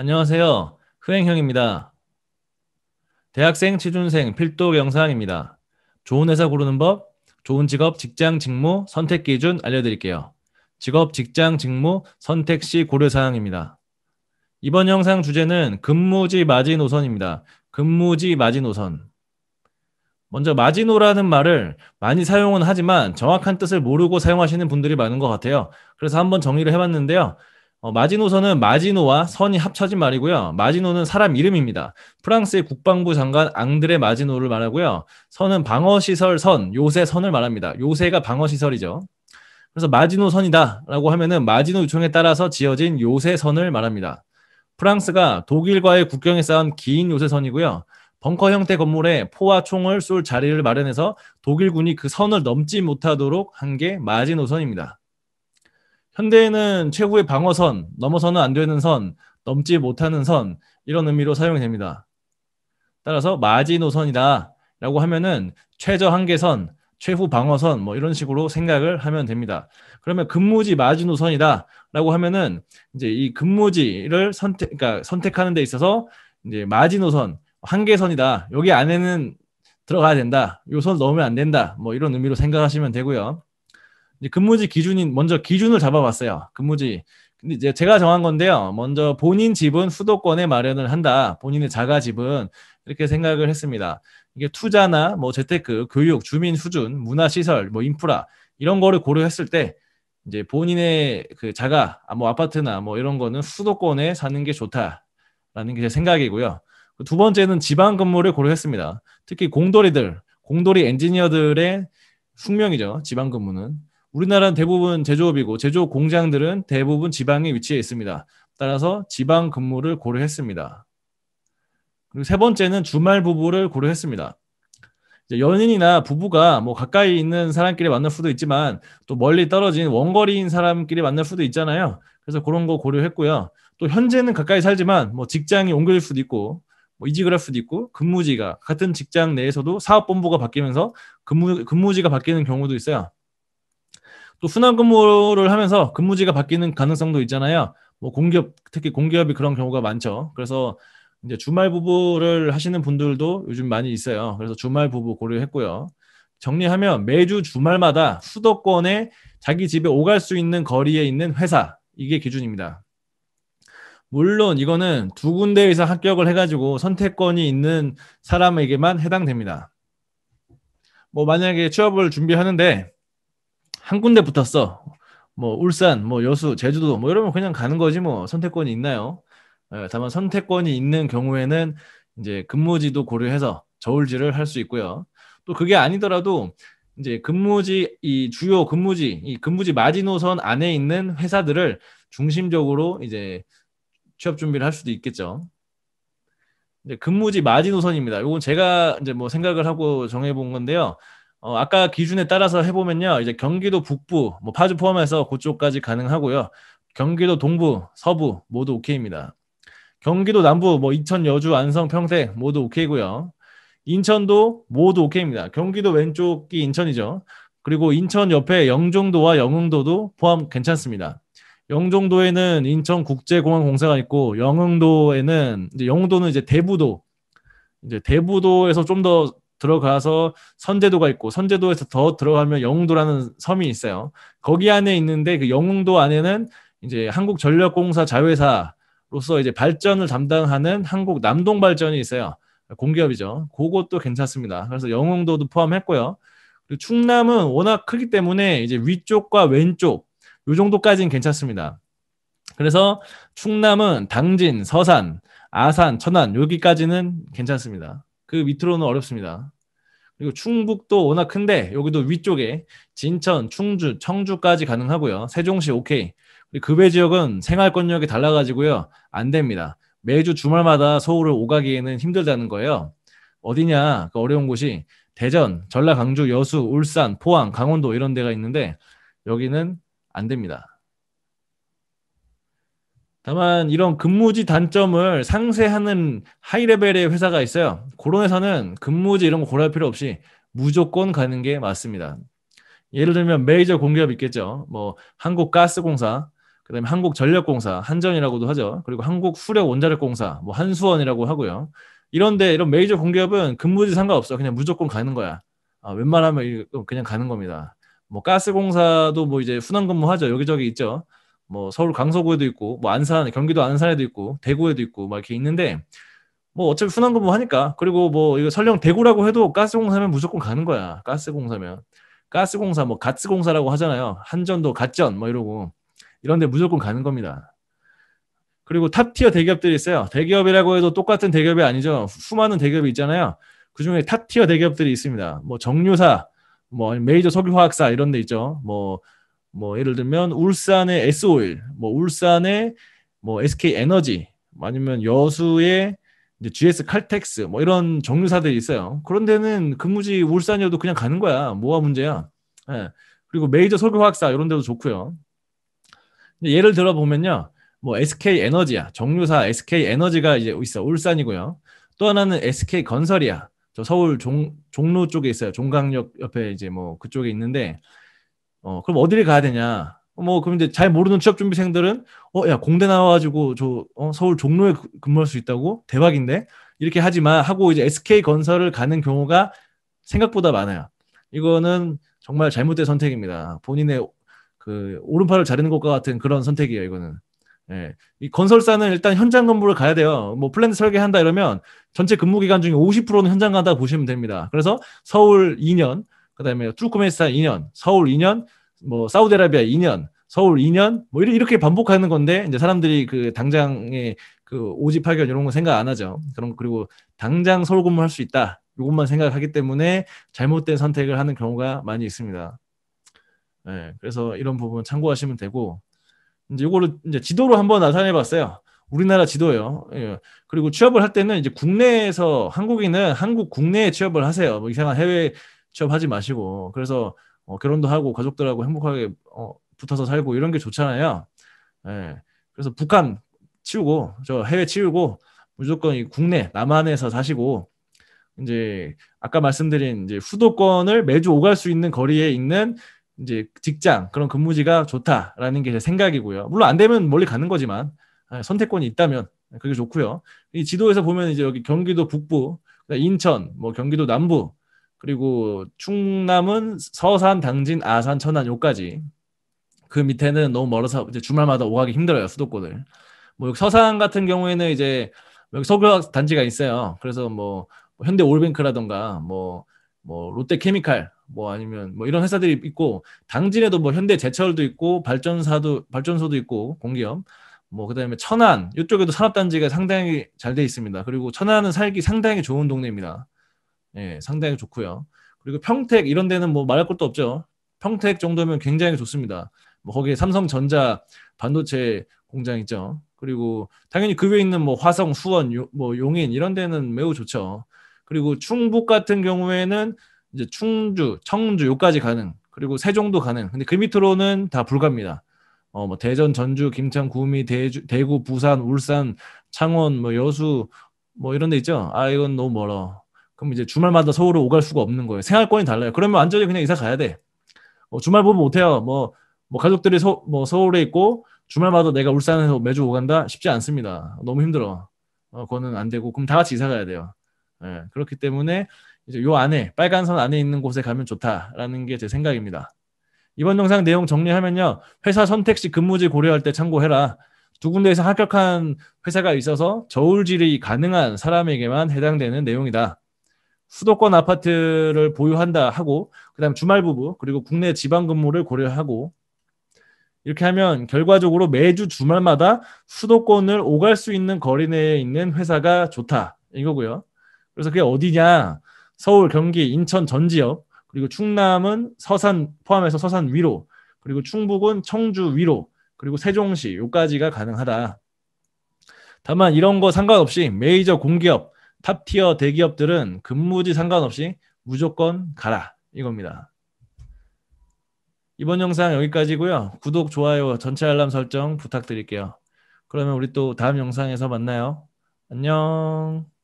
안녕하세요. 흐행형입니다. 대학생, 취준생, 필독 영상입니다. 좋은 회사 고르는 법, 좋은 직업, 직장, 직무, 선택 기준 알려드릴게요. 직업, 직장, 직무, 선택 시 고려사항입니다. 이번 영상 주제는 근무지 마지노선입니다. 근무지 마지노선. 먼저 마지노라는 말을 많이 사용은 하지만 정확한 뜻을 모르고 사용하시는 분들이 많은 것 같아요. 그래서 한번 정리를 해봤는데요. 어, 마지노선은 마지노와 선이 합쳐진 말이고요. 마지노는 사람 이름입니다. 프랑스의 국방부 장관 앙드레 마지노를 말하고요. 선은 방어시설 선, 요새 선을 말합니다. 요새가 방어시설이죠. 그래서 마지노 선이다라고 하면은 마지노 요청에 따라서 지어진 요새 선을 말합니다. 프랑스가 독일과의 국경에 쌓은 긴 요새 선이고요. 벙커 형태 건물에 포와 총을 쏠 자리를 마련해서 독일군이 그 선을 넘지 못하도록 한 게 마지노선입니다. 현대에는 최고의 방어선, 넘어서는 안 되는 선, 넘지 못하는 선 이런 의미로 사용 됩니다. 따라서 마지노선이다라고 하면은 최저 한계선, 최후 방어선 뭐 이런 식으로 생각을 하면 됩니다. 그러면 근무지 마지노선이다라고 하면은 이제 이 근무지를 선택 그러니까 선택하는 데 있어서 이제 마지노선, 한계선이다. 여기 안에는 들어가야 된다. 요선 넘으면 안 된다. 뭐 이런 의미로 생각하시면 되고요. 이제 근무지 기준인 먼저 기준을 잡아봤어요. 근무지. 근데 이제 제가 정한 건데요. 먼저 본인 집은 수도권에 마련을 한다. 본인의 자가 집은 이렇게 생각을 했습니다. 이게 투자나 뭐 재테크, 교육, 주민 수준, 문화 시설, 뭐 인프라 이런 거를 고려했을 때 이제 본인의 그 자가 아, 뭐 아파트나 뭐 이런 거는 수도권에 사는 게 좋다라는 게 제 생각이고요. 그 두 번째는 지방 근무를 고려했습니다. 특히 공돌이들, 공돌이 엔지니어들의 숙명이죠. 지방 근무는 우리나라는 대부분 제조업이고 제조 공장들은 대부분 지방에 위치해 있습니다. 따라서 지방 근무를 고려했습니다. 그리고 세 번째는 주말 부부를 고려했습니다. 연인이나 부부가 뭐 가까이 있는 사람끼리 만날 수도 있지만 또 멀리 떨어진 원거리인 사람끼리 만날 수도 있잖아요. 그래서 그런 거 고려했고요. 또 현재는 가까이 살지만 뭐 직장이 옮겨질 수도 있고 뭐 이직을 할 수도 있고 근무지가 같은 직장 내에서도 사업본부가 바뀌면서 근무, 근무지가 바뀌는 경우도 있어요. 또 순환 근무를 하면서 근무지가 바뀌는 가능성도 있잖아요. 뭐 공기업 특히 공기업이 그런 경우가 많죠. 그래서 이제 주말 부부를 하시는 분들도 요즘 많이 있어요. 그래서 주말 부부 고려했고요. 정리하면 매주 주말마다 수도권에 자기 집에 오갈 수 있는 거리에 있는 회사 이게 기준입니다. 물론 이거는 두 군데 에서 합격을 해가지고 선택권이 있는 사람에게만 해당됩니다. 뭐 만약에 취업을 준비하는데 한 군데 붙었어. 뭐 울산, 뭐 여수, 제주도 뭐 이러면 그냥 가는 거지 뭐 선택권이 있나요? 예, 다만 선택권이 있는 경우에는 이제 근무지도 고려해서 저울질을 할 수 있고요. 또 그게 아니더라도 이제 근무지 이 주요 근무지 이 근무지 마지노선 안에 있는 회사들을 중심적으로 이제 취업 준비를 할 수도 있겠죠. 근무지 마지노선입니다. 이건 제가 이제 뭐 생각을 하고 정해본 건데요. 어, 아까 기준에 따라서 해보면요. 이제 경기도 북부, 뭐 파주 포함해서 그쪽까지 가능하고요. 경기도 동부, 서부 모두 오케이입니다. 경기도 남부, 뭐인천 여주, 안성, 평택 모두 오케이고요. 인천도 모두 오케이입니다. 경기도 왼쪽이 인천이죠. 그리고 인천 옆에 영종도와 영흥도도 포함 괜찮습니다. 영종도에는 인천국제공항공사가 있고 영흥도에는 이제 영흥도는 이제 대부도 이제 대부도에서 좀더 들어가서 선제도가 있고 선제도에서 더 들어가면 영웅도라는 섬이 있어요. 거기 안에 있는데 그 영웅도 안에는 이제 한국전력공사 자회사로서 이제 발전을 담당하는 한국 남동발전이 있어요. 공기업이죠. 그것도 괜찮습니다. 그래서 영웅도도 포함했고요. 그리고 충남은 워낙 크기 때문에 이제 위쪽과 왼쪽 요 정도까지는 괜찮습니다. 그래서 충남은 당진, 서산, 아산, 천안 여기까지는 괜찮습니다. 그 밑으로는 어렵습니다. 그리고 충북도 워낙 큰데 여기도 위쪽에 진천, 충주, 청주까지 가능하고요. 세종시 오케이. 그리고 급여 지역은 생활권력이 달라가지고요. 안 됩니다. 매주 주말마다 서울을 오가기에는 힘들다는 거예요. 어디냐? 그 어려운 곳이 대전, 전라, 강주, 여수, 울산, 포항, 강원도 이런 데가 있는데 여기는 안 됩니다. 다만 이런 근무지 단점을 상쇄하는 하이레벨의 회사가 있어요. 그런 회사는 근무지 이런 거 고려할 필요 없이 무조건 가는 게 맞습니다. 예를 들면 메이저 공기업 있겠죠. 뭐 한국가스공사, 그다음에 한국전력공사, 한전이라고도 하죠. 그리고 한국수력원자력공사, 뭐 한수원이라고 하고요. 이런데 이런 메이저 공기업은 근무지 상관없어. 그냥 무조건 가는 거야. 아, 웬만하면 그냥 가는 겁니다. 뭐 가스공사도 뭐 이제 순환근무하죠. 여기저기 있죠. 뭐 서울 강서구에도 있고 뭐 안산 경기도 안산에도 있고 대구에도 있고 막 이렇게 있는데 뭐 어차피 순환 근무 하니까 그리고 뭐 이거 설령 대구라고 해도 가스공사면 무조건 가는 거야 가스공사면 가스공사 뭐 가스공사라고 하잖아요 한전도 가전뭐 이러고 이런데 무조건 가는 겁니다 그리고 탑티어 대기업들이 있어요 대기업이라고 해도 똑같은 대기업이 아니죠 수많은 대기업이 있잖아요 그중에 탑티어 대기업들이 있습니다 뭐 정유사 뭐 메이저 석유화학사 이런 데 있죠 뭐뭐 예를 들면 울산의 S-오일, 뭐 울산의 뭐 SK 에너지, 아니면 여수의 이제 GS 칼텍스 뭐 이런 정류사들이 있어요. 그런 데는 근무지 울산이어도 그냥 가는 거야. 뭐가 문제야? 예. 그리고 메이저 석유화학사 이런 데도 좋고요. 예를 들어 보면요. 뭐 SK 에너지야. 정류사 SK 에너지가 이제 있어. 울산이고요. 또 하나는 SK 건설이야. 저 서울 종, 종로 쪽에 있어요. 종강역 옆에 이제 뭐 그쪽에 있는데 어, 그럼 어디를 가야 되냐? 뭐, 그럼 이제 잘 모르는 취업 준비생들은, 어, 야, 공대 나와가지고 저, 어, 서울 종로에 근무할 수 있다고? 대박인데? 이렇게 하지만 하고 이제 SK 건설을 가는 경우가 생각보다 많아요. 이거는 정말 잘못된 선택입니다. 본인의 그 오른팔을 자르는 것과 같은 그런 선택이에요, 이거는. 예. 이 건설사는 일단 현장 근무를 가야 돼요. 뭐 플랜 트 설계한다 이러면 전체 근무 기간 중에 50%는 현장 간다 보시면 됩니다. 그래서 서울 2년, 그다음에 뚜꾸메스타 2년, 서울 2년, 뭐 사우디아라비아 2년, 서울 2년 뭐 이렇게 반복하는 건데 이제 사람들이 그 당장의 그 오지 팔견 이런 거 생각 안 하죠. 그런 그리고 당장 서울 근무할 수 있다. 이것만 생각하기 때문에 잘못된 선택을 하는 경우가 많이 있습니다. 네, 그래서 이런 부분 참고하시면 되고 이제 이거를 이제 지도로 한번 나타내 봤어요. 우리나라 지도요 예, 그리고 취업을 할 때는 이제 국내에서 한국인은 한국 국내에 취업을 하세요. 뭐 이상한 해외 취업하지 마시고. 그래서 어, 결혼도 하고 가족들하고 행복하게 어, 붙어서 살고 이런 게 좋잖아요. 예. 그래서 북한 치우고 저 해외 치우고 무조건 이 국내 남한에서 사시고 이제 아까 말씀드린 이제 수도권을 매주 오갈 수 있는 거리에 있는 이제 직장 그런 근무지가 좋다라는 게 제 생각이고요. 물론 안 되면 멀리 가는 거지만 예, 선택권이 있다면 그게 좋고요. 이 지도에서 보면 이제 여기 경기도 북부, 인천, 뭐 경기도 남부 그리고 충남은 서산, 당진, 아산, 천안 요까지 그 밑에는 너무 멀어서 이제 주말마다 오가기 힘들어요 수도권을. 뭐 서산 같은 경우에는 이제 여기 서구 단지가 있어요. 그래서 뭐 현대 올뱅크라던가 뭐 뭐 롯데케미칼 뭐 아니면 뭐 이런 회사들이 있고 당진에도 뭐 현대 제철도 있고 발전사도 발전소도 있고 공기업 뭐 그다음에 천안 이쪽에도 산업단지가 상당히 잘 돼 있습니다. 그리고 천안은 살기 상당히 좋은 동네입니다. 예, 상당히 좋고요. 그리고 평택 이런 데는 뭐 말할 것도 없죠. 평택 정도면 굉장히 좋습니다. 뭐 거기에 삼성전자 반도체 공장 있죠. 그리고 당연히 그 외에 있는 뭐 화성, 수원, 요, 뭐 용인 이런 데는 매우 좋죠. 그리고 충북 같은 경우에는 이제 충주, 청주 요까지 가능. 그리고 세종도 가능. 근데 그 밑으로는 다 불가입니다. 어, 뭐 대전, 전주, 김천, 구미, 대주, 대구, 부산, 울산, 창원, 뭐 여수 뭐 이런 데 있죠. 아 이건 너무 멀어. 그럼 이제 주말마다 서울을 오갈 수가 없는 거예요. 생활권이 달라요. 그러면 완전히 그냥 이사 가야 돼. 어, 주말 보면 못해요. 뭐, 뭐 가족들이 서, 뭐 서울에 있고 주말마다 내가 울산에서 매주 오간다 쉽지 않습니다. 너무 힘들어. 어, 그거는 안 되고 그럼 다 같이 이사 가야 돼요. 예, 그렇기 때문에 이제 요 안에 빨간 선 안에 있는 곳에 가면 좋다라는 게 제 생각입니다. 이번 영상 내용 정리하면요. 회사 선택 시 근무지 고려할 때 참고해라. 두 군데에서 합격한 회사가 있어서 저울질이 가능한 사람에게만 해당되는 내용이다. 수도권 아파트를 보유한다 하고 그다음 주말 부부 그리고 국내 지방 근무를 고려하고 이렇게 하면 결과적으로 매주 주말마다 수도권을 오갈 수 있는 거리 내에 있는 회사가 좋다 이거고요. 그래서 그게 어디냐? 서울, 경기, 인천 전 지역 그리고 충남은 서산 포함해서 서산 위로 그리고 충북은 청주 위로 그리고 세종시 요까지가 가능하다. 다만 이런 거 상관없이 메이저 공기업 탑티어 대기업들은 근무지 상관없이 무조건 가라 이겁니다. 이번 영상 여기까지고요. 구독, 좋아요, 전체 알람 설정 부탁드릴게요. 그러면 우리 또 다음 영상에서 만나요. 안녕.